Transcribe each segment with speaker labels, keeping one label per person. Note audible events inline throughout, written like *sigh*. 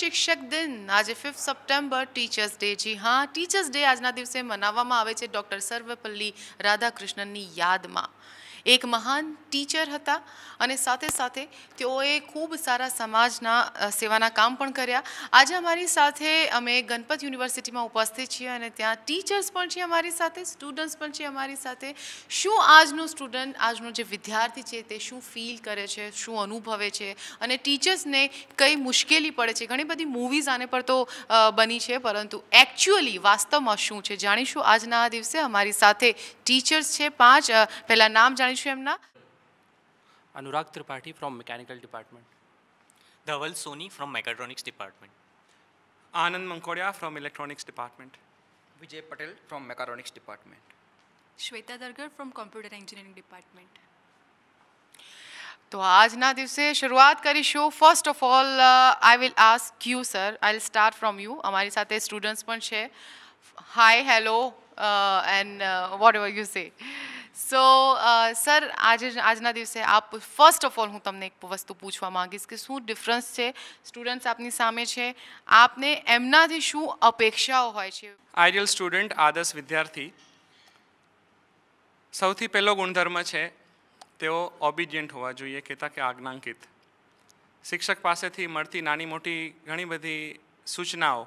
Speaker 1: શિક્ષક દિન આજે ફિફ્થ સપ્ટેમ્બર ટીચર્સ ડે જી હા ટીચર્સ ડે આજના દિવસે મનાવવામાં આવે છે ડૉક્ટર સર્વપલ્લી રાધાકૃષ્ણનની યાદમાં એક મહાન ટીચર હતા અને સાથે સાથે તેઓએ ખૂબ સારા સમાજના સેવાના કામ પણ કર્યા આજે અમારી સાથે અમે ગણપત યુનિવર્સિટીમાં ઉપસ્થિત છીએ અને ત્યાં ટીચર્સ પણ છે અમારી સાથે સ્ટુડન્ટ્સ પણ છે અમારી સાથે શું આજનો સ્ટુડન્ટ આજનો જે વિદ્યાર્થી છે તે શું ફીલ કરે છે શું અનુભવે છે અને ટીચર્સને કઈ મુશ્કેલી પડે છે ઘણી બધી મૂવીઝ આને પર તો બની છે પરંતુ એકચ્યુઅલી વાસ્તવમાં શું છે જાણીશું આજના આ દિવસે અમારી સાથે ટીચર્સ છે પાંચ પહેલાં નામ જાણી પરિચય છું એમના
Speaker 2: Anurag Tripathi from mechanical department Dhaval Soni from mechatronics department
Speaker 3: Anand Mankodia from electronics department Vijay Patel from mechatronics department
Speaker 4: Shweta Dargar from computer engineering department
Speaker 3: તો આજના
Speaker 1: દિવસે શરૂઆત કરીશું first of all I will ask you sir I will start from you અમારી સાથે સ્ટુડન્ટ્સ પણ છે hi hello and whatever you say so sir uh, આજે આજના દિવસે આપ ફર્સ્ટ ઓફ ઓલ હું તમને એક વસ્તુ પૂછવા માંગીશ કે શું ડિફરન્સ છે સ્ટુડન્ટ્સ આપની સામે છે આપને એમનાથી શું અપેક્ષાઓ હોય છે
Speaker 5: આઈડિયલ સ્ટુડન્ટ આદર્શ વિદ્યાર્થી સૌથી પહેલો ગુણધર્મ છે તેઓ ઓબિડિયન્ટ હોવા જોઈએ કહેતા કે આજ્ઞાંકિત શિક્ષક પાસેથી મળતી નાની મોટી ઘણી બધી સૂચનાઓ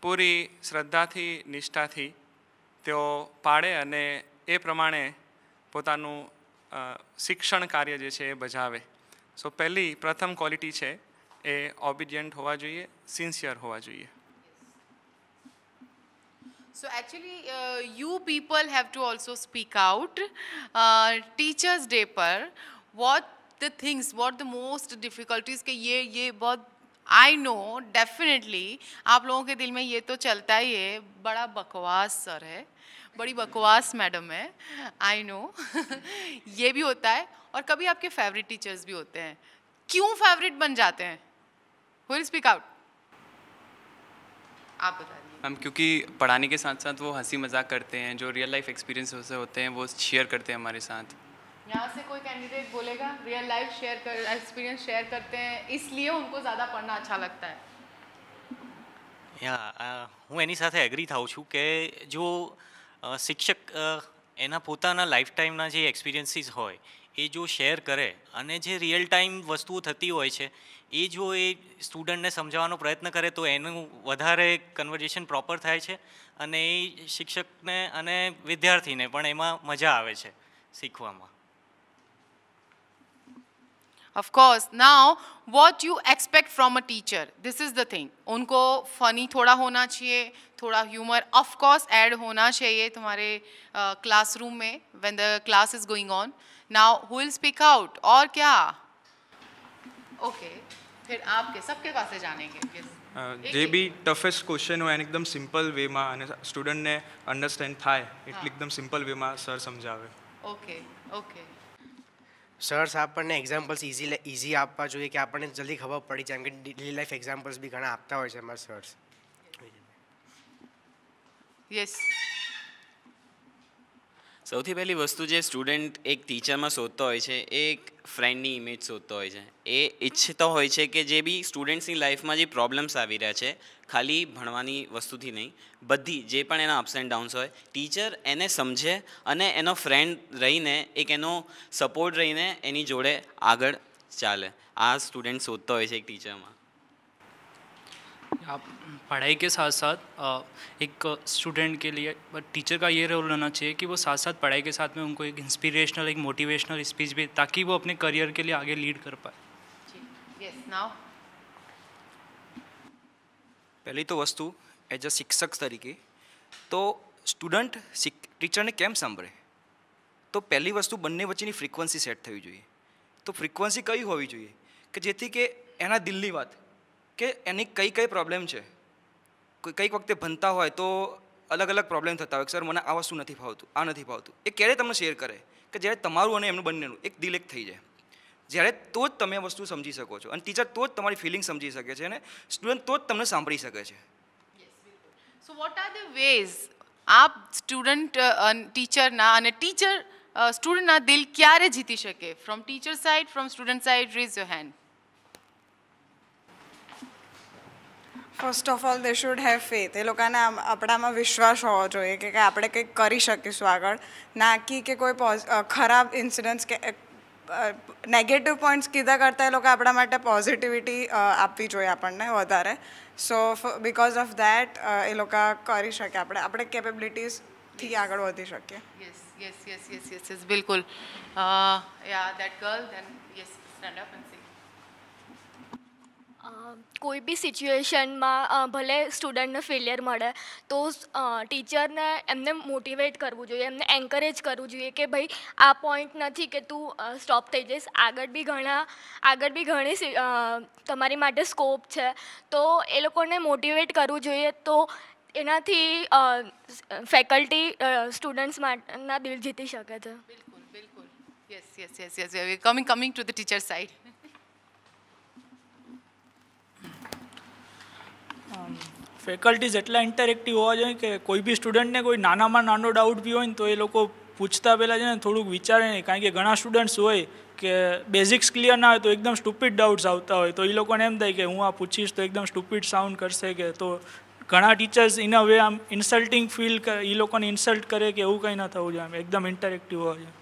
Speaker 5: પૂરી શ્રદ્ધાથી નિષ્ઠાથી તેઓ પાડે અને એ પ્રમાણે પોતાનું શિક્ષણ કાર્ય જે છે એ બજાવે સો પહેલી પ્રથમ ક્વોલિટી છે એ ઓબિડિયન્ટ હોવા જોઈએ સિન્સિયર હોવા જોઈએ
Speaker 1: So actually, uh, you people have to also speak out. Uh, Teachers Day पर what the things, what the most difficulties के ये ये बहुत आई नो डेफिनेटली आप लोगों के दिल में ये तो चलता ही है बड़ा बकवास सर है बड़ी बकवास मैडम है आई नो *laughs* ये भी होता है और कभी आपके फेवरेट टीचर्स भी होते हैं क्यों फेवरेट बन जाते हैं हु स्पीक आउट आप बता
Speaker 6: मैम क्योंकि पढ़ाने के साथ साथ वो हंसी मजाक करते हैं जो रियल लाइफ एक्सपीरियंस होते हैं वो शेयर करते हैं हमारे साथ
Speaker 1: यहाँ से कोई कैंडिडेट बोलेगा रियल लाइफ शेयर कर एक्सपीरियंस शेयर करते हैं इसलिए उनको ज़्यादा पढ़ना अच्छा लगता है
Speaker 2: या uh, हूँ एनी સાથે એગ્રી થાઉં છું કે શિક્ષક એના પોતાના લાઈફ ટાઈમના જે એક્સપિરિયન્સીસ હોય એ જો શેર કરે અને જે રિયલ ટાઈમ વસ્તુઓ થતી હોય છે એ જો એ સ્ટુડન્ટને સમજાવવાનો પ્રયત્ન કરે તો એનું વધારે કન્વર્ઝેશન પ્રોપર થાય છે અને એ શિક્ષકને અને વિદ્યાર્થીને પણ એમાં મજા આવે છે શીખવામાં
Speaker 1: of course now what you expect from a teacher this is the thing उनको फनी थोड़ा होना चाहिए थोड़ा ह्यूमर ऑफ कोर्स ऐड होना चाहिए तुम्हारे क्लास uh, में when the class is going on now who speak out और क्या ओके okay. फिर आपके सबके पास जाने जानेंगे
Speaker 7: જે બી एकदम सिंपल वे में स्टूडेंट ने અને સ્ટુડન્ટને અન્ડરસ્ટેન્ડ થાય એટલે એકદમ સિમ્પલ વેમાં સર સમજાવે સર્સ આપણને એક્ઝામ્પલ્સ ઇઝી ઇઝી આપવા જોઈએ કે આપણને જલ્દી ખબર પડી જાય કે ડેલી લાઈફ એક્ઝામ્પલ્સ બી ઘણા આપતા હોય છે અમારા સર્સ
Speaker 1: યસ
Speaker 2: સૌથી પહેલી વસ્તુ જે સ્ટુડન્ટ એક ટીચરમાં શોધતો હોય છે એ એક ફ્રેન્ડની ઇમેજ શોધતો હોય છે એ ઈચ્છતો હોય છે કે જે બી સ્ટુડન્ટ્સની લાઈફમાં જે પ્રોબ્લેમ્સ આવી રહ્યા છે ખાલી ભણવાની વસ્તુથી નહીં બધી જે પણ એના અપ્સ એન્ડ ડાઉન્સ હોય ટીચર એને સમજે અને એનો ફ્રેન્ડ રહીને એક એનો સપોર્ટ રહીને એની જોડે આગળ ચાલે આ સ્ટુડન્ટ શોધતો હોય છે એક ટીચરમાં
Speaker 8: आप पढ़ाई के साथ साथ एक स्टूडेंट के लिए टीचर का ये रोल रहना चाहिए कि वो साथ साथ पढ़ाई के साथ में उनको एक इंस्पिरेशनल एक मोटिवेशनल स्पीच भी ताकि वो अपने करियर के लिए आगे लीड कर
Speaker 1: पाए yes,
Speaker 3: पहली तो वस्तु एज अ शिक्षक तरीके तो स्टूडेंट टीचर ने સાંભળે તો तो पहली वस्तु बने ફ્રિકવન્સી સેટ सेट थी તો तो કઈ कई होइए कि જેથી કે एना दिल्ली बात કે એની કઈ કઈ પ્રોબ્લેમ છે કોઈ કઈક વખતે ભણતા હોય તો અલગ અલગ પ્રોબ્લેમ થતા હોય સર મને આ વસ્તુ નથી ભાવતું આ નથી ભાવતું એ ક્યારે તમને શેર કરે કે જ્યારે તમારું અને એમનું બંનેનું એક દિલ એક થઈ જાય જ્યારે તો જ તમે વસ્તુ સમજી શકો છો અને ટીચર તો જ તમારી ફિલિંગ સમજી શકે છે અને સ્ટુડન્ટ તો જ તમને સાંભળી શકે છે
Speaker 1: so what are the ways આપ સ્ટુડન્ટ ટીચરના અને ટીચર સ્ટુડન્ટના દિલ ક્યારે જીતી શકે from teacher side from student side raise your hand first of
Speaker 7: all they should have faith એ લોકોને આપણામાં વિશ્વાસ હોવો જોઈએ કે આપણે કંઈક કરી શકીશું આગળ ના કી કે કોઈ ખરાબ ઇન્સિડન્ટ્સ કે નેગેટિવ પોઈન્ટ્સ કીધા કરતાં એ લોકો આપણા માટે પોઝિટિવિટી આપવી જોઈએ આપણને વધારે સો બિકોઝ ઓફ દેટ એ લોકો કરી શકે આપણે આપણે કેપેબિલિટીઝથી આગળ વધી શકીએ
Speaker 1: yes yes yes yes yes બિલકુલ yeah that girl then yes stand up
Speaker 3: કોઈ બી સિચ્યુએશનમાં ભલે સ્ટુડન્ટને ફેલિયર મળે તો ટીચરને એમને મોટિવેટ કરવું જોઈએ એમને એન્કરેજ કરવું જોઈએ કે ભાઈ આ પોઈન્ટ નથી કે તું સ્ટોપ થઈ જઈશ આગળ બી ઘણા આગળ બી ઘણી તમારી માટે સ્કોપ છે તો એ લોકોને મોટિવેટ કરવું જોઈએ તો એનાથી ફેકલ્ટી સ્ટુડન્ટ્સ માટેના
Speaker 8: દિલ જીતી શકે છે બિલકુલ
Speaker 1: બિલકુલ yes yes yes yes coming coming to the teacher side
Speaker 8: faculties એટલા ઇન્ટરેક્ટિવ હોવા જોઈએ કે કોઈ બી સ્ટુડન્ટને કોઈ નાનામાં નાનો ડાઉટ બી હોય ને તો એ લોકો પૂછતા પહેલાં છે ને થોડુંક વિચારે નહીં કારણ કે ઘણા સ્ટુડન્ટ્સ હોય કે બેઝિક્સ ક્લિયર ના હોય તો એકદમ સ્ટુપિડ ડાઉટ્સ આવતા હોય તો એ લોકોને એમ થાય કે હું આ પૂછીશ તો એકદમ સ્ટુપિડ સાઉન્ડ કરશે કે તો ઘણા ટીચર્સ ઇન અ વે આમ ઇન્સલ્ટિંગ ફીલ એ લોકોને ઇન્સલ્ટ કરે કે એવું કંઈ ન થવું જોઈએ એકદમ ઇન્ટરેક્ટિવ હોવા જોઈએ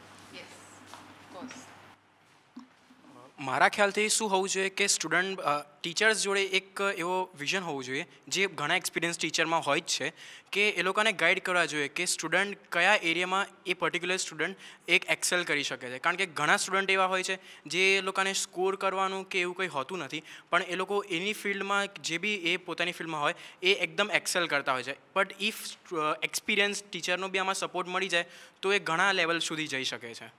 Speaker 7: મારા ખ્યાલથી શું હોવું જોઈએ કે સ્ટુડન્ટ ટીચર્સ જોડે એક એવો વિઝન હોવું જોઈએ જે ઘણા એક્સપિરિયન્સ ટીચરમાં હોય જ છે કે એ લોકોને ગાઈડ કરવા જોઈએ કે સ્ટુડન્ટ કયા એરિયામાં એ પર્ટિક્યુલર સ્ટુડન્ટ એક એક્સેલ કરી શકે છે કારણ કે ઘણા સ્ટુડન્ટ એવા હોય છે જે એ લોકોને સ્કોર કરવાનું કે એવું કંઈ હોતું નથી પણ એ લોકો એની ફિલ્ડમાં જે બી એ પોતાની ફિલ્ડમાં હોય એ એકદમ એક્સેલ કરતા હોય છે બટ ઇફ એક્સપિરિયન્સ ટીચરનો બી આમાં સપોર્ટ મળી જાય તો એ ઘણા લેવલ સુધી જઈ શકે છે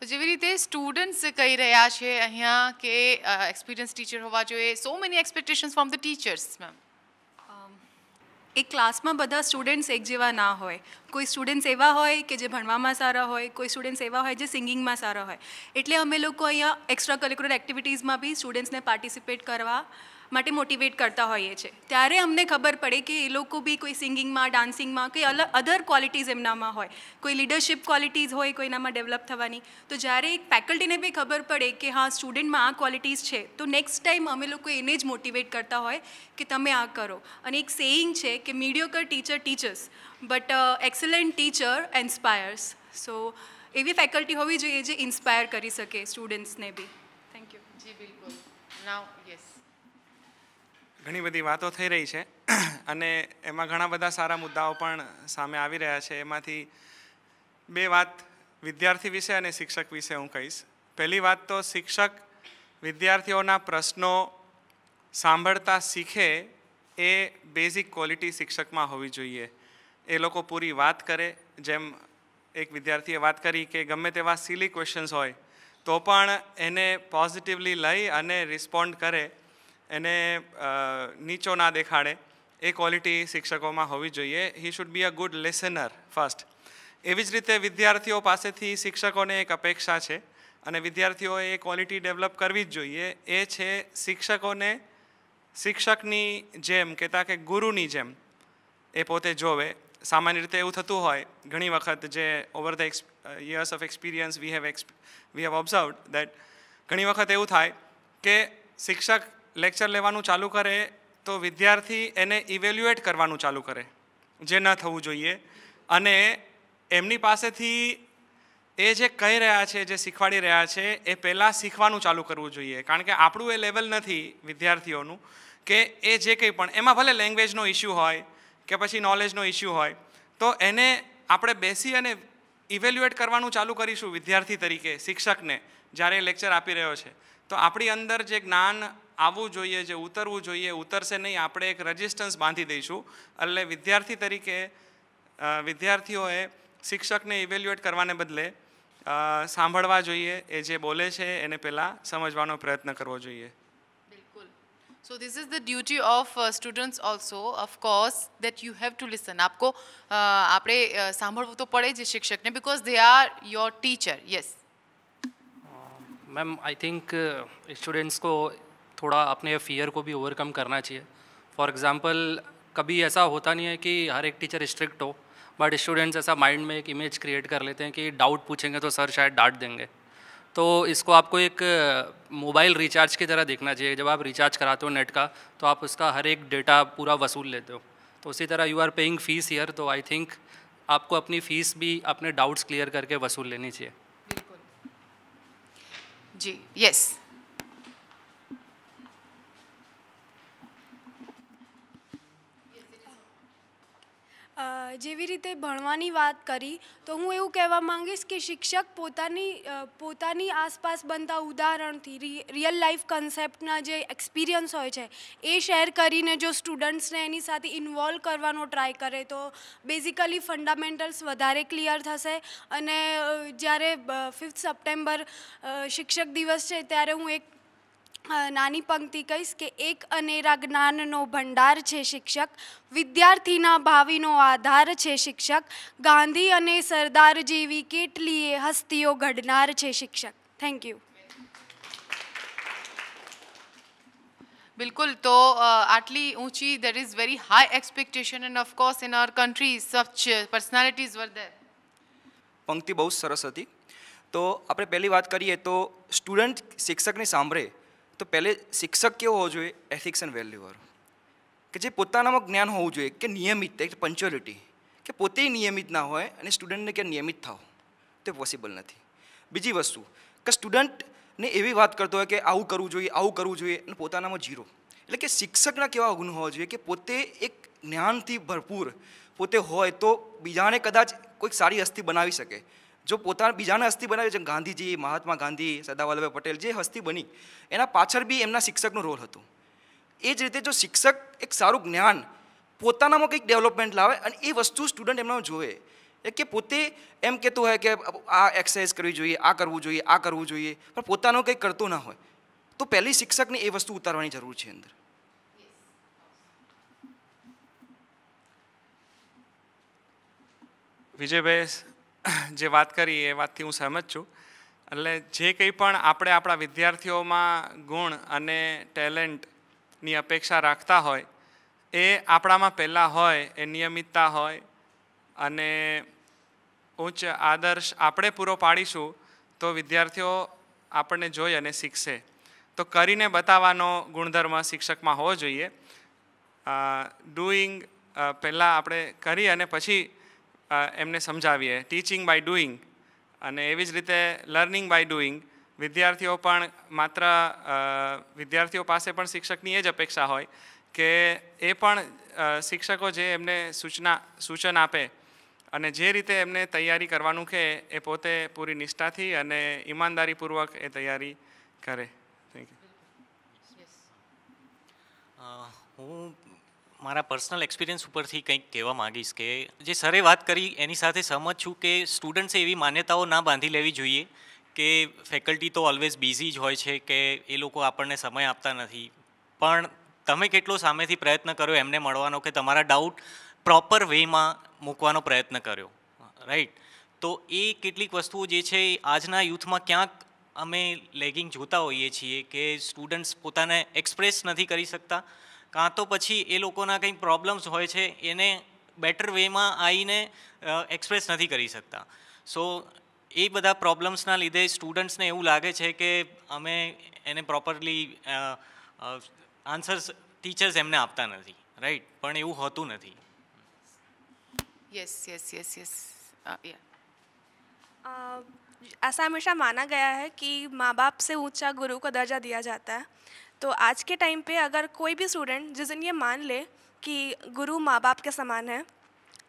Speaker 1: તો જેવી રીતે સ્ટુડન્ટ્સ કહી રહ્યા છે અહીંયા કે એક્સપિરિયન્સ ટીચર હોવા જોઈએ so many expectations from the teachers
Speaker 4: ma'am એક ક્લાસમાં બધા સ્ટુડન્ટ્સ એક જેવા ના હોય કોઈ સ્ટુડન્ટ્સ એવા હોય કે જે ભણવામાં સારા હોય કોઈ સ્ટુડન્ટ્સ એવા હોય જે સિંગિંગમાં સારા હોય એટલે અમે લોકો અહીંયા એક્સ્ટ્રા કરિક્યુલર એક્ટિવિટીઝમાં બી સ્ટુડન્ટ્સને પાર્ટિસિપેટ કરવા માટે મોટિવેટ કરતા હોઈએ છીએ ત્યારે અમને ખબર પડે કે એ લોકો બી કોઈ સિંગિંગમાં ડાન્સિંગમાં કે અલગ અધર ક્વોલિટીઝ એમનામાં હોય કોઈ લીડરશિપ ક્વોલિટીઝ હોય કોઈ એનામાં ડેવલપ થવાની તો જ્યારે એક ફેકલ્ટીને બી ખબર પડે કે હા સ્ટુડન્ટમાં આ ક્વોલિટીઝ છે તો નેક્સ્ટ ટાઈમ અમે લોકો એને જ મોટિવેટ કરતા હોય કે તમે આ કરો અને એક સેઇંગ છે કે mediocre teacher teachers but excellent teacher inspires so એવી ફેકલ્ટી હોવી જોઈએ જે ઇન્સ્પાયર કરી શકે સ્ટુડન્ટ્સને બી
Speaker 1: થેન્ક યુ જી બિલકુલ નાવ યસ
Speaker 5: ઘણી બધી વાતો થઈ રહી છે અને એમાં ઘણા બધા સારા મુદ્દાઓ પણ સામે આવી રહ્યા છે એમાંથી બે વાત વિદ્યાર્થી વિશે અને શિક્ષક વિશે હું કહીશ પહેલી વાત તો શિક્ષક વિદ્યાર્થીઓના પ્રશ્નો સાંભળતા શીખે એ બેઝિક ક્વોલિટી શિક્ષકમાં હોવી જોઈએ એ લોકો પૂરી વાત કરે જેમ એક વિદ્યાર્થીએ વાત કરી કે ગમે તેવા સિલી ક્વેશ્ચન્સ હોય તો પણ એને પોઝિટિવલી લઈ અને રિસ્પોન્ડ કરે એને નીચો ના દેખાડે એ ક્વોલિટી શિક્ષકોમાં હોવી જોઈએ he should be a good listener first એવી જ રીતે વિદ્યાર્થીઓ પાસેથી શિક્ષકોને એક અપેક્ષા છે અને વિદ્યાર્થીઓએ એ ક્વોલિટી ડેવલપ કરવી જ જોઈએ એ છે શિક્ષકોને શિક્ષકની જેમ કહેતા કે ગુરુની જેમ એ પોતે જોવે સામાન્ય રીતે એવું થતું હોય ઘણી વખત જે over the x years of experience we have x we have observed that ઘણી વખત એવું થાય કે શિક્ષક લેક્ચર લેવાનું ચાલુ કરે તો વિદ્યાર્થી એને ઇવેલ્યુએટ કરવાનું ચાલુ કરે જે ન થવું જોઈએ અને એમની પાસેથી એ જે કહી રહ્યા છે જે શીખવાડી રહ્યા છે એ પહેલાં શીખવાનું ચાલુ કરવું જોઈએ કારણ કે આપણું એ લેવલ નથી વિદ્યાર્થીઓનું કે એ જે કંઈ પણ એમાં ભલે લેંગ્વેજનો ઇશ્યુ હોય કે પછી નોલેજનો ઇશ્યુ હોય તો એને આપણે બેસી અને ઇવેલ્યુએટ કરવાનું ચાલુ કરીશું વિદ્યાર્થી તરીકે શિક્ષકને જ્યારે એ લેક્ચર આપી રહ્યો છે તો આપણી અંદર જે જ્ઞાન આવવું જોઈએ જે ઉતરવું જોઈએ ઉતરશે નહીં આપણે એક રજિસ્ટન્સ બાંધી દઈશું એટલે વિદ્યાર્થી તરીકે વિદ્યાર્થીઓએ શિક્ષકને ઇવેલ્યુએટ કરવાને બદલે સાંભળવા જોઈએ એ જે બોલે છે એને પહેલાં સમજવાનો પ્રયત્ન કરવો જોઈએ
Speaker 1: So this is the duty of uh, students also, of course, that you have to listen. આપણે સાંભળવું તો પડે જ શિક્ષકને because they are your teacher. Yes.
Speaker 6: Ma'am I think students को थोड़ा अपने फियर को भी ओवरकम करना चाहिए फॉर एग्ज़ाम्पल कभी ऐसा होता नहीं है कि हर एक टीचर स्ट्रिक्ट हो बट स्टूडेंट्स ऐसा माइंड में एक इमेज क्रिएट कर लेते हैं कि डाउट पूछेंगे तो सर शायद डांट देंगे तो इसको आपको एक मोबाइल रिचार्ज की तरह देखना चाहिए जब आप रिचार्ज कराते हो नेट का तो आप उसका हर एक डेटा पूरा वसूल लेते हो तो उसी तरह you are paying fees here तो आई थिंक आपको अपनी फ़ीस भी अपने डाउट्स क्लियर करके वसूल लेनी चाहिए
Speaker 1: जी
Speaker 4: यस yes. જેવી રીતે ભણવાની વાત કરી તો હું એવું કહેવા માંગીશ કે શિક્ષક પોતાની પોતાની આસપાસ બનતા ઉદાહરણથી રિયલ લાઈફ કન્સેપ્ટના જે એક્સપિરિયન્સ હોય છે એ શેર કરીને જો સ્ટુડન્ટ્સને એની સાથે ઇન્વોલ્વ કરવાનો ટ્રાય કરે તો બેઝિકલી ફંડામેન્ટલ્સ વધારે ક્લિયર થશે અને જ્યારે ફિફ્થ સપ્ટેમ્બર શિક્ષક દિવસ છે ત્યારે હું એક નાની પંક્તિ કહીશ કે એક અનેરા જ્ઞાનનો ભંડાર છે શિક્ષક વિદ્યાર્થીના ભાવિનો આધાર છે શિક્ષક ગાંધી અને સરદાર જેવી કેટલીય હસ્તીઓ ઘડનાર છે શિક્ષક થેન્ક યુ
Speaker 1: બિલકુલ તો આટલી ઊંચી there is very high expectation and of course in our country such personalities were there
Speaker 3: પંક્તિ બહુ સરસ હતી તો આપણે પહેલી વાત કરીએ તો સ્ટુડન્ટ શિક્ષકને સાંભળે તો પહેલે શિક્ષક કેવો હોવો જોઈએ એથિક્સ એન્ડ વેલ્યુવાળો કે જે પોતાનામાં જ્ઞાન હોવું જોઈએ કે નિયમિત એક પંચ્યુઅલિટી કે પોતે નિયમિત ના હોય અને સ્ટુડન્ટને કે નિયમિત થાવ તે પોસિબલ નથી બીજી વસ્તુ કે સ્ટુડન્ટને એવી વાત કરતો હોય કે આવું કરવું જોઈએ આવું કરવું જોઈએ અને પોતાનામાં જીરો એટલે કે શિક્ષકના કેવા ગુણ હોવા જોઈએ કે પોતે એક જ્ઞાનથી ભરપૂર પોતે હોય તો બીજાને કદાચ કોઈક સારી હસ્તી બનાવી શકે જો પોતાના બીજાના હસ્તી બનાવે છે ગાંધીજી મહાત્મા ગાંધી સરદાર વલ્લભભાઈ પટેલ જે હસ્તી બની એના પાછળ બી એમના શિક્ષકનો રોલ હતો એ જ રીતે જો શિક્ષક એક સારું જ્ઞાન પોતાનામાં કંઈક ડેવલપમેન્ટ લાવે અને એ વસ્તુ સ્ટુડન્ટ એમના જોવે કે પોતે એમ કહેતું હોય કે આ એક્સરસાઇઝ કરવી જોઈએ આ કરવું જોઈએ આ કરવું જોઈએ પણ પોતાનો કંઈક કરતો ના હોય તો પહેલી શિક્ષકને એ વસ્તુ ઉતારવાની જરૂર છે અંદર
Speaker 5: વિજયભાઈ જે વાત કરી એ વાતથી હું સહમત છું એટલે જે કંઈ પણ આપણે આપણા વિદ્યાર્થીઓમાં ગુણ અને ટેલેન્ટની અપેક્ષા રાખતા હોય એ આપણામાં પહેલાં હોય એ નિયમિતતા હોય અને ઉચ્ચ આદર્શ આપણે પૂરો પાડીશું તો વિદ્યાર્થીઓ આપણને જોઈ અને શીખશે તો કરીને બતાવવાનો ગુણધર્મ શિક્ષકમાં હોવો જોઈએ ડુઈંગ પહેલાં આપણે કરી અને પછી એમને સમજાવીએ ટીચિંગ બાય ડુઈંગ અને એવી જ રીતે લર્નિંગ બાય ડુઈંગ વિદ્યાર્થીઓ પણ માત્ર વિદ્યાર્થીઓ પાસે પણ શિક્ષકની એ જ અપેક્ષા હોય કે એ પણ શિક્ષકો જે એમને સૂચના સૂચન આપે અને જે રીતે એમને તૈયારી કરવાનું કે એ પોતે પૂરી નિષ્ઠાથી અને ઈમાનદારીપૂર્વક એ તૈયારી કરે થેન્ક
Speaker 2: યુ હું મારા પર્સનલ એક્સપિરિયન્સ ઉપરથી કંઈક કહેવા માગીશ કે જે સરે વાત કરી એની સાથે સહમત છું કે સ્ટુડન્ટ્સે એવી માન્યતાઓ ના બાંધી લેવી જોઈએ કે ફેકલ્ટી તો ઓલવેઝ બિઝી જ હોય છે કે એ લોકો આપણને સમય આપતા નથી પણ તમે કેટલો સામેથી પ્રયત્ન કર્યો એમને મળવાનો કે તમારા ડાઉટ પ્રોપર વેમાં મૂકવાનો પ્રયત્ન કર્યો રાઈટ તો એ કેટલીક વસ્તુઓ જે છે આજના યુથમાં ક્યાંક અમે લેગિંગ જોતા હોઈએ છીએ કે સ્ટુડન્ટ્સ પોતાને એક્સપ્રેસ નથી કરી શકતા કાં તો પછી એ લોકોના કંઈ પ્રોબ્લેમ્સ હોય છે એને બેટર વેમાં આવીને એક્સપ્રેસ નથી કરી શકતા સો એ બધા પ્રોબ્લેમ્સના લીધે સ્ટુડન્ટ્સને એવું લાગે છે કે અમે એને પ્રોપરલી આન્સર્સ ટીચર્સ એમને આપતા નથી રાઈટ પણ એવું હોતું નથી
Speaker 4: યસ યસ યસ યસ ऐसा हमेशा माना गया है कि माँ बाप से ऊंचा गुरु को दर्जा दिया जाता है तो आज के टाइम पे अगर कोई भी स्टूडेंट जिस दिन ये मान ले कि गुरु माँ बाप के समान है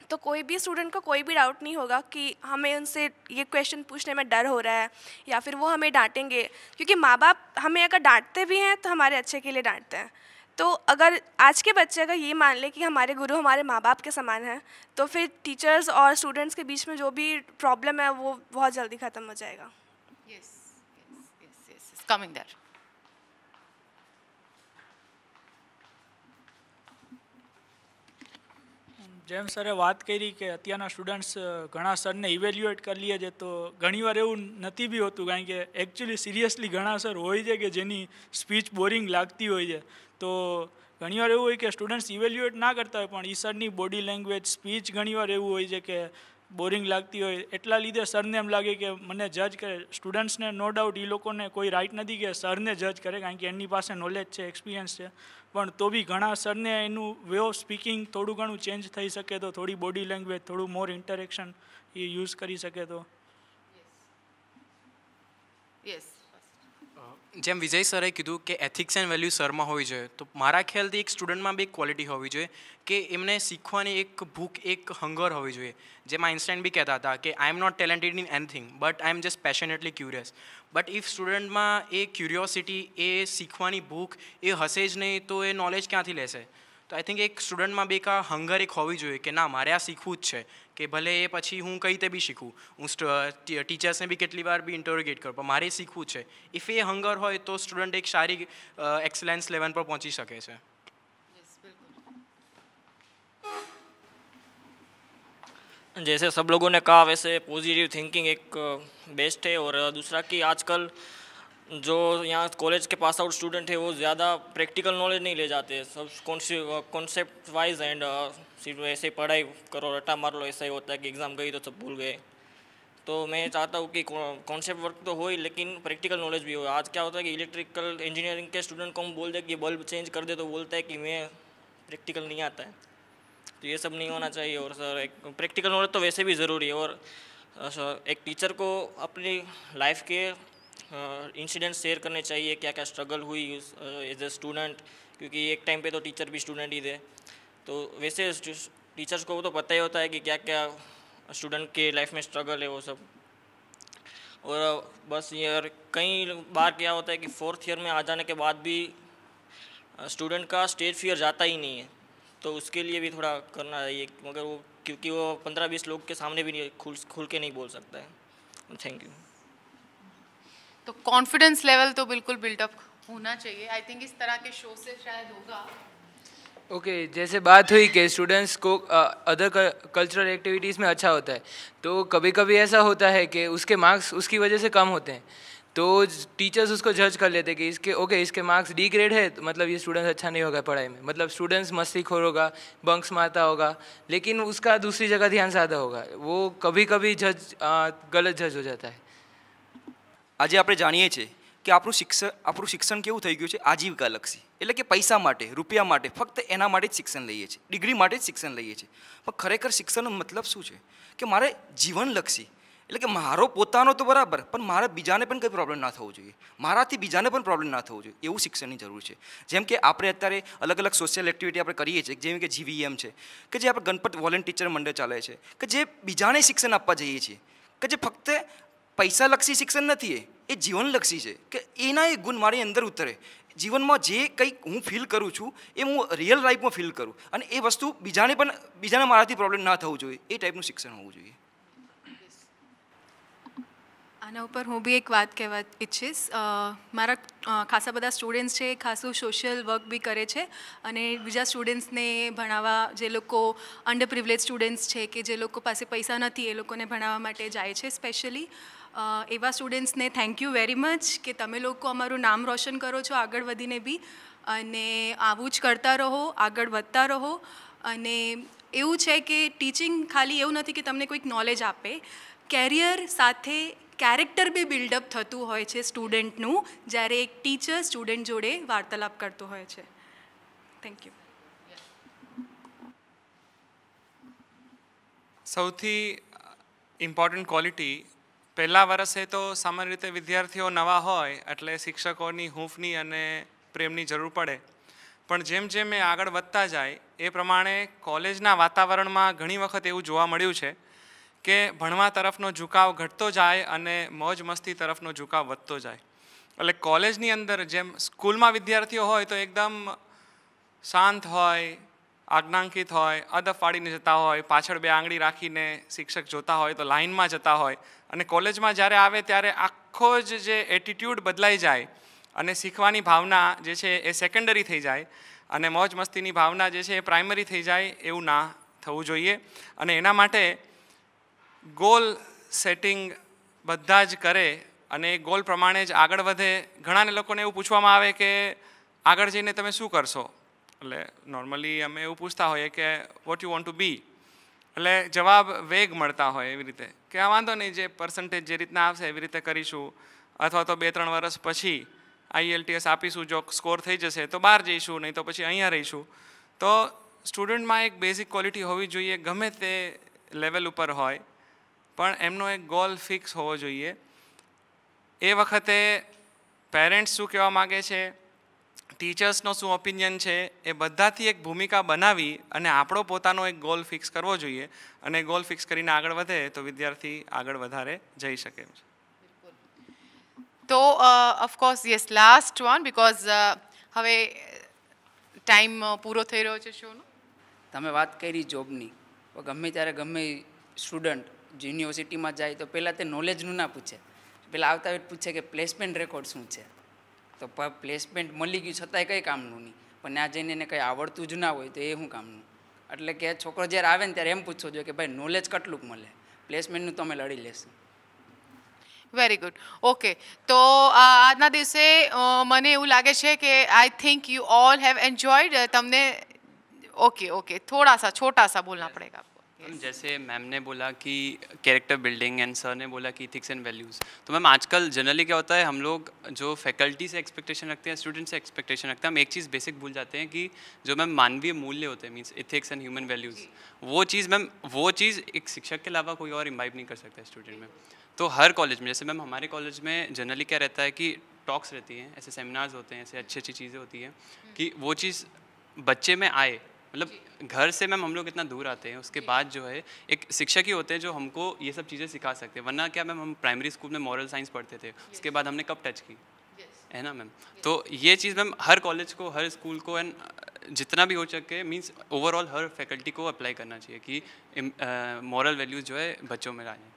Speaker 4: तो कोई भी स्टूडेंट को कोई भी डाउट नहीं होगा कि हमें उनसे ये क्वेश्चन पूछने में डर हो रहा है या फिर वो हमें डांटेंगे क्योंकि माँ बाप हमें अगर डांटते भी हैं तो हमारे अच्छे के लिए डांटते हैं तो अगर आज के बच्चे अगर ये मान ले कि हमारे गुरु हमारे माँ बाप के समान हैं तो फिर टीचर्स और स्टूडेंट्स के बीच में जो भी प्रॉब्लम है वो बहुत जल्दी ख़त्म हो जाएगा
Speaker 1: yes, yes, yes, yes,
Speaker 8: yes. જેમ સરે વાત કરી કે અત્યારના સ્ટુડન્ટ્સ ઘણા સરને ઇવેલ્યુએટ કરી લે છે તો ઘણીવાર એવું નથી બી હોતું કારણ કે એકચ્યુઅલી સિરિયસલી ઘણા સર હોય છે કે જેની સ્પીચ બોરિંગ લાગતી હોય છે તો ઘણીવાર એવું હોય કે સ્ટુડન્ટ્સ ઇવેલ્યુએટ ના કરતા હોય પણ એ સરની બોડી લેંગ્વેજ સ્પીચ ઘણીવાર એવું હોય છે કે બોરિંગ લાગતી હોય એટલા લીધે સરને એમ લાગે કે મને જજ કરે સ્ટુડન્ટ્સને નો ડાઉટ એ લોકોને કોઈ રાઇટ નથી કે સરને જજ કરે કારણ કે એમની પાસે નોલેજ છે એક્સપિરિયન્સ છે પણ તો બી ઘણા સરને એનું વે ઓફ સ્પીકિંગ થોડું ઘણું ચેન્જ થઈ શકે તો થોડી બોડી લેંગ્વેજ થોડું મોર ઇન્ટરેક્શન એ યુઝ કરી શકે તો
Speaker 1: યસ
Speaker 7: જેમ વિજય સરે કીધું કે એથિક્સ એન્ડ વેલ્યુ સરમાં હોવી જોઈએ તો મારા ખ્યાલથી એક સ્ટુડન્ટમાં બે ક્વોલિટી હોવી જોઈએ કે એમને શીખવાની એક ભૂખ એક હંગર હોવી જોઈએ જેમ આઇન્સ્ટાઇન બી કહેતા હતા કે I am not talented in anything but I am just passionately curious but if સ્ટુડન્ટમાં એ ક્યુરિયોસિટી એ શીખવાની ભૂખ એ હશે જ નહીં તો એ નોલેજ ક્યાંથી લેશે તો આઈ થિંક એક સ્ટુડન્ટમાં બે કા હંગર એક હોવી જોઈએ કે ના મારે આ શીખવું જ છે કે ભલે એ પછી હું કઈ રીતે બી શીખું હું ટીચર્સને બી કેટલી વાર બી ઇન્ટરોગેટ કરું પણ મારે શીખવું છે ઇફ એ હંગર હોય તો સ્ટુડન્ટ એક સારી એક્સલેન્સ લેવલ પર પહોંચી શકે છે
Speaker 9: जैसे सब लोगों ने कहा वैसे पॉजिटिव थिंकिंग एक बेस्ट है और दूसरा कि जो यहाँ कॉलेज के पास आउट स्टूडेंट है वो ज़्यादा प्रैक्टिकल नॉलेज नहीं ले जाते सब कॉन्सेप्ट वाइज एंड सिर्फ ऐसे ही पढ़ाई करो रटा मार लो ऐसा ही होता है कि एग्ज़ाम गई तो सब भूल गए तो मैं चाहता हूँ कि कॉन्सेप्ट वर्क तो हो ही लेकिन प्रैक्टिकल नॉलेज भी हो आज क्या होता है कि इलेक्ट्रिकल इंजीनियरिंग के स्टूडेंट को हम बोल दें कि बल्ब चेंज कर दे तो बोलता है कि मैं प्रैक्टिकल नहीं आता है तो ये सब नहीं होना चाहिए और सर एक प्रैक्टिकल नॉलेज तो वैसे भी ज़रूरी है और uh, एक टीचर को अपनी लाइफ के इंसिडेंट हाँ, शेयर करने चाहिए क्या क्या स्ट्रगल हुई एज ए स्टूडेंट क्योंकि एक टाइम पे तो टीचर भी स्टूडेंट ही थे तो वैसे टीचर्स को तो पता ही होता है कि क्या क्या स्टूडेंट के लाइफ में स्ट्रगल है वो सब और uh, बस ये कई बार क्या होता है कि फोर्थ ईयर में आ जाने के बाद भी स्टूडेंट uh, का स्टेज फियर जाता ही नहीं है तो उसके लिए भी थोड़ा करना चाहिए मगर वो क्योंकि वो पंद्रह बीस लोग के सामने भी नहीं खुल खुल के नहीं बोल सकता है थैंक यू
Speaker 1: तो कॉन्फिडेंस लेवल तो बिल्कुल बिल्डअप होना चाहिए आई थिंक इस तरह के शो से शायद होगा
Speaker 6: ओके okay, जैसे बात हुई कि स्टूडेंट्स को अदर कल्चरल एक्टिविटीज़ में अच्छा होता है तो कभी कभी ऐसा होता है कि उसके मार्क्स उसकी वजह से कम होते हैं तो टीचर्स उसको जज कर लेते हैं कि इसके ओके okay, इसके मार्क्स डी ग्रेड है तो मतलब ये स्टूडेंट्स अच्छा नहीं होगा पढ़ाई में मतलब स्टूडेंट्स मस्ती खोर होगा बंक्स मारता होगा लेकिन उसका दूसरी जगह ध्यान ज़्यादा होगा वो कभी कभी
Speaker 3: जज गलत जज हो जाता है આજે આપણે જાણીએ છીએ કે આપણું શિક્ષણ આપણું શિક્ષણ કેવું થઈ ગયું છે આજીવિકાલક્ષી એટલે કે પૈસા માટે રૂપિયા માટે ફક્ત એના માટે જ શિક્ષણ લઈએ છીએ ડિગ્રી માટે જ શિક્ષણ લઈએ છીએ પણ ખરેખર શિક્ષણનો મતલબ શું છે કે મારે જીવનલક્ષી એટલે કે મારો પોતાનો તો બરાબર પણ મારા બીજાને પણ કંઈ પ્રોબ્લેમ ના થવો જોઈએ મારાથી બીજાને પણ પ્રોબ્લેમ ના થવું જોઈએ એવું શિક્ષણની જરૂર છે જેમ કે આપણે અત્યારે અલગ અલગ સોશિયલ એક્ટિવિટી આપણે કરીએ છીએ જેમ કે જીવીએમ છે કે જે આપણે ગણપત વોલેન્ટ મંડળ ચાલે છે કે જે બીજાને શિક્ષણ આપવા જઈએ છીએ કે જે ફક્ત પૈસાલક્ષી શિક્ષણ નથી એ એ જીવનલક્ષી છે કે એના એ ગુણ મારી અંદર ઉતરે જીવનમાં જે કંઈક હું ફીલ કરું છું એ હું રિયલ લાઈફમાં ફીલ કરું અને એ વસ્તુ બીજાને પણ બીજાને મારાથી પ્રોબ્લેમ ના થવું જોઈએ એ ટાઈપનું શિક્ષણ હોવું જોઈએ
Speaker 4: આના ઉપર હું બી એક વાત કહેવા ઈચ્છીશ મારા ખાસા બધા સ્ટુડન્ટ્સ છે ખાસું સોશિયલ વર્ક બી કરે છે અને બીજા સ્ટુડન્ટ્સને ભણાવવા જે લોકો અંડર પ્રિવલેજ સ્ટુડન્ટ્સ છે કે જે લોકો પાસે પૈસા નથી એ લોકોને ભણાવવા માટે જાય છે સ્પેશિયલી એવા સ્ટુડન્ટ્સને થેન્ક યુ વેરી મચ કે તમે લોકો અમારું નામ રોશન કરો છો આગળ વધીને બી અને આવું જ કરતા રહો આગળ વધતા રહો અને એવું છે કે ટીચિંગ ખાલી એવું નથી કે તમને કોઈક નોલેજ આપે કેરિયર સાથે કેરેક્ટર બી બિલ્ડઅપ થતું હોય છે સ્ટુડન્ટનું જ્યારે એક ટીચર સ્ટુડન્ટ જોડે વાર્તાલાપ કરતો હોય છે થેન્ક યુ
Speaker 5: સૌથી ઇમ્પોર્ટન્ટ ક્વોલિટી પહેલા વર્ષે તો સામાન્ય રીતે વિદ્યાર્થીઓ નવા હોય એટલે શિક્ષકોની હૂંફની અને પ્રેમની જરૂર પડે પણ જેમ જેમ એ આગળ વધતા જાય એ પ્રમાણે કોલેજના વાતાવરણમાં ઘણી વખત એવું જોવા મળ્યું છે કે ભણવા તરફનો ઝુકાવ ઘટતો જાય અને મોજ મસ્તી તરફનો ઝુકાવ વધતો જાય એટલે કોલેજની અંદર જેમ સ્કૂલમાં વિદ્યાર્થીઓ હોય તો એકદમ શાંત હોય આજ્ઞાંકિત હોય અદફ પાડીને જતા હોય પાછળ બે આંગળી રાખીને શિક્ષક જોતા હોય તો લાઇનમાં જતા હોય અને કોલેજમાં જ્યારે આવે ત્યારે આખો જ જે એટીટ્યૂડ બદલાઈ જાય અને શીખવાની ભાવના જે છે એ સેકન્ડરી થઈ જાય અને મોજ મસ્તીની ભાવના જે છે એ પ્રાઇમરી થઈ જાય એવું ના થવું જોઈએ અને એના માટે ગોલ સેટિંગ બધા જ કરે અને ગોલ પ્રમાણે જ આગળ વધે ઘણાને લોકોને એવું પૂછવામાં આવે કે આગળ જઈને તમે શું કરશો એટલે નોર્મલી અમે એવું પૂછતા હોઈએ કે what you want to be એટલે જવાબ વેગ મળતા હોય એવી રીતે કે આ વાંધો નહીં જે પર્સન્ટેજ જે રીતના આવશે એવી રીતે કરીશું અથવા તો બે ત્રણ વર્ષ પછી આઈએલટીએસ આપીશું જો સ્કોર થઈ જશે તો બહાર જઈશું નહીં તો પછી અહીંયા રહીશું તો સ્ટુડન્ટમાં એક બેઝિક ક્વોલિટી હોવી જોઈએ ગમે તે લેવલ ઉપર હોય પણ એમનો એક ગોલ ફિક્સ હોવો જોઈએ એ વખતે પેરેન્ટ્સ શું કહેવા માગે છે ટીચર્સનો શું ઓપિનિયન છે એ બધાથી એક ભૂમિકા બનાવી અને આપણો પોતાનો એક ગોલ ફિક્સ કરવો જોઈએ અને ગોલ ફિક્સ કરીને આગળ વધે તો વિદ્યાર્થી આગળ વધારે જઈ શકે એમ છે
Speaker 1: તો of course yes last one because હવે ટાઈમ પૂરો થઈ રહ્યો છે શોનો
Speaker 8: તમે વાત કરી જોબની ગમે ત્યારે ગમે સ્ટુડન્ટ યુનિવર્સિટીમાં જાય તો પહેલાં તે નોલેજનું ના પૂછે પહેલાં આવતા પૂછે કે પ્લેસમેન્ટ રેકોર્ડ શું છે તો પ્લેસમેન્ટ મળી ગયું છતાંય કંઈ કામનું નહીં પણ ત્યાં જઈને એને કંઈ આવડતું જ ના હોય તો એ શું કામનું એટલે કે છોકરો જ્યારે આવે ને ત્યારે એમ પૂછવું જોઈએ કે ભાઈ નોલેજ કેટલું મળે પ્લેસમેન્ટનું તમે લડી લેશો વેરી ગુડ ઓકે તો આજના દિવસે
Speaker 1: મને એવું લાગે છે કે I think you all have enjoyed તમને ઓકે ઓકે થોડાસા છોટાસા છોટા સા બોલના પડેગા
Speaker 6: मैम जैसे मैम ने बोला कि कैरेक्टर बिल्डिंग एंड सर ने बोला कि इथिक्स एंड वैल्यूज़ तो मैम आजकल जनरली क्या होता है हम लोग जो फैकल्टी से एक्सपेक्टेशन रखते हैं स्टूडेंट से एक्सपेक्टेशन रखते हैं हम एक चीज़ बेसिक भूल जाते हैं कि जो मैम मानवीय मूल्य होते हैं means ethics and human values वो चीज़ मैम वो चीज़ एक शिक्षक के अलावा कोई और इम्बाइव नहीं कर सकता स्टूडेंट में तो हर कॉलेज में जैसे मैम हमारे कॉलेज में जनरली क्या रहता है कि टॉक्स रहती हैं ऐसे सेमिनार्स होते हैं ऐसे अच्छी अच्छी चीज़ें होती हैं कि वो चीज़ बच्चे में आए मतलब घर से मैम हम लोग इतना दूर आते हैं उसके बाद जो है एक शिक्षक ही होते हैं जो हमको ये सब चीज़ें सिखा सकते हैं वरना क्या मैम हम प्राइमरी स्कूल में मॉरल साइंस पढ़ते थे उसके बाद हमने कब टच की है ना मैम तो ये चीज़ मैम हर कॉलेज को हर स्कूल को एंड जितना भी हो सके मीन्स ओवरऑल हर फैकल्टी को अप्लाई करना चाहिए कि मॉरल वैल्यूज़ जो है बच्चों में लाएँ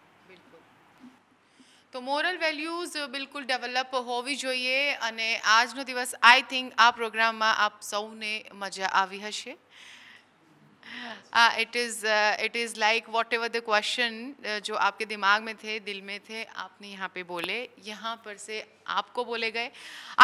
Speaker 1: તો મોરલ વેલ્યુઝ uh, બિલકુલ ડેવલપ હોવી જોઈએ અને આજનો દિવસ આઈ થિંક આ પ્રોગ્રામમાં આપ સૌને મજા આવી હશે it is it is like whatever the question जो आपके दिमाग में થે दिल में थे आपने यहाँ पे बोले यहाँ पर से आपको बोले गए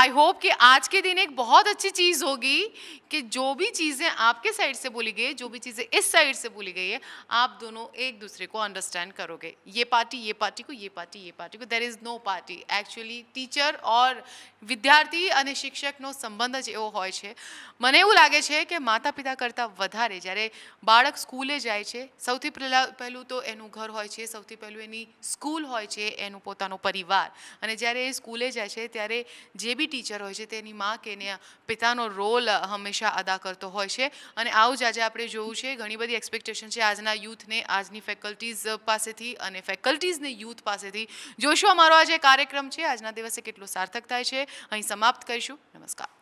Speaker 1: आई होप कि आज के दिन एक बहुत अच्छी चीज़ होगी कि जो भी चीज़ें आपके साइड से बोली गई जो भी चीज़ें इस साइड से बोली गई है आप दोनों एक दूसरे को अंडरस्टैंड करोगे ये पार्टी ये पार्टी को ये पार्टी ये पार्टी को there is no party actually teacher or વિદ્યાર્થી અને શિક્ષકનો સંબંધ જ એવો હોય છે મને એવું લાગે છે કે માતા પિતા કરતાં વધારે જ્યારે બાળક સ્કૂલે જાય છે સૌથી પહેલું તો એનું ઘર હોય છે સૌથી પહેલું એની સ્કૂલ હોય છે એનું પોતાનો પરિવાર અને જ્યારે એ સ્કૂલે જાય છે ત્યારે જે બી ટીચર હોય છે તેની મા કે પિતાનો રોલ હંમેશા અદા કરતો હોય છે અને આવું જ આજે આપણે જોવું છે ઘણી બધી એક્સપેક્ટેશન છે આજના યુથને આજની ફેકલ્ટીઝ પાસેથી અને ફેકલ્ટીઝને યુથ પાસેથી જોશું અમારો આજે કાર્યક્રમ છે આજના દિવસે કેટલો સાર્થક થાય છે અહીં સમાપ્ત કરીશું નમસ્કાર